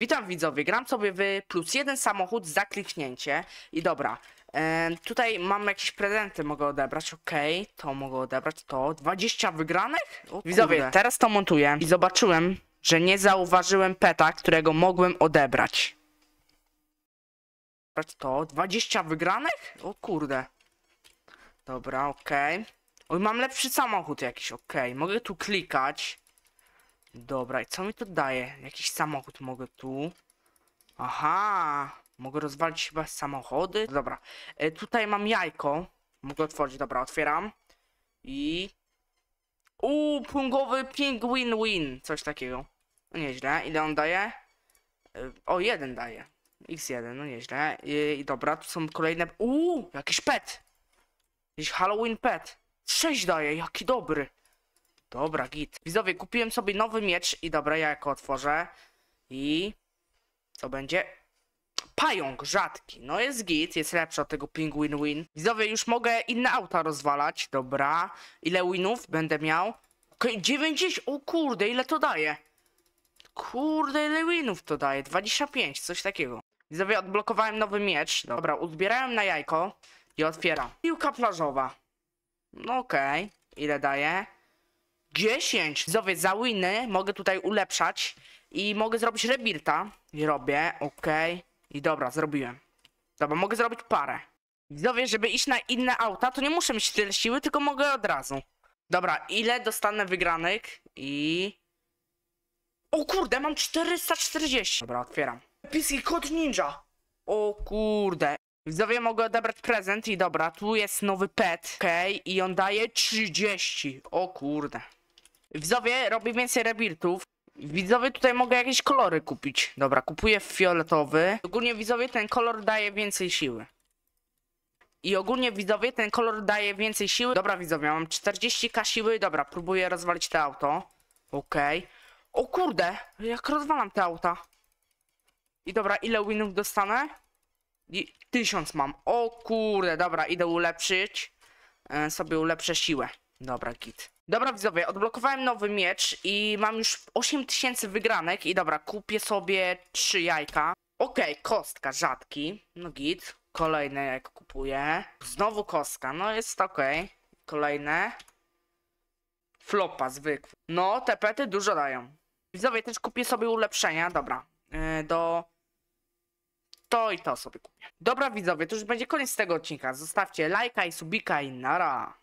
Witam widzowie, gram sobie w plus jeden samochód za kliknięcie i dobra, e, tutaj mam jakieś prezenty, mogę odebrać, okej, okay, to mogę odebrać, to 20 wygranych? O, widzowie, kurde. teraz to montuję i zobaczyłem, że nie zauważyłem peta, którego mogłem odebrać. To 20 wygranych? O kurde. Dobra, okej. Okay. Oj, mam lepszy samochód jakiś, okej, okay. mogę tu klikać. Dobra, i co mi to daje? Jakiś samochód mogę tu. Aha, mogę rozwalić chyba samochody. Dobra, e, tutaj mam jajko. Mogę otworzyć, dobra, otwieram. I... Uuu, pungowy pingwin win, coś takiego. No nieźle, ile on daje? E, o, jeden daje. X1, no nieźle. I, i dobra, tu są kolejne... Uuu, jakiś pet! Jakiś Halloween pet. 6 daje, jaki dobry. Dobra, git. Widzowie, kupiłem sobie nowy miecz i dobra, ja jako otworzę. I... Co będzie? Pająk rzadki. No jest git, jest lepszy od tego pingwin-win. Widzowie, już mogę inne auta rozwalać. Dobra. Ile winów będę miał? 90, o kurde, ile to daje? Kurde, ile winów to daje? 25, coś takiego. Widzowie, odblokowałem nowy miecz. Dobra, uzbierałem na jajko i otwieram. Piłka plażowa. No okej, okay. ile daje? 10. Zowie, za winy mogę tutaj ulepszać i mogę zrobić rebuilda. I robię, okej. Okay. I dobra, zrobiłem. Dobra, mogę zrobić parę. Widzowie, żeby iść na inne auta, to nie muszę mieć tyle siły, tylko mogę od razu. Dobra, ile dostanę wygranych i... O kurde, mam 440. Dobra, otwieram. Piski kod ninja. O kurde. Widzowie, mogę odebrać prezent i dobra, tu jest nowy pet. Okej, okay, i on daje 30. O kurde. Widzowie, robi więcej rebirtów. Widzowie, tutaj mogę jakieś kolory kupić. Dobra, kupuję fioletowy. Ogólnie widzowie, ten kolor daje więcej siły. I ogólnie widzowie, ten kolor daje więcej siły. Dobra widzowie, mam 40k siły. Dobra, próbuję rozwalić to auto. Okej. Okay. O kurde, jak rozwalam te auta. I dobra, ile winów dostanę? I, tysiąc mam. O kurde, dobra, idę ulepszyć. E, sobie ulepszę siłę. Dobra, git. Dobra widzowie, odblokowałem nowy miecz i mam już 8000 wygranek i dobra, kupię sobie 3 jajka. Okej, okay, kostka, rzadki, no git. Kolejne jak kupuję. Znowu kostka, no jest okej. Okay. Kolejne. Flopa zwykły. No, te pety dużo dają. Widzowie, też kupię sobie ulepszenia, dobra. Yy, do to i to sobie kupię. Dobra widzowie, to już będzie koniec tego odcinka. Zostawcie lajka i subika i nara.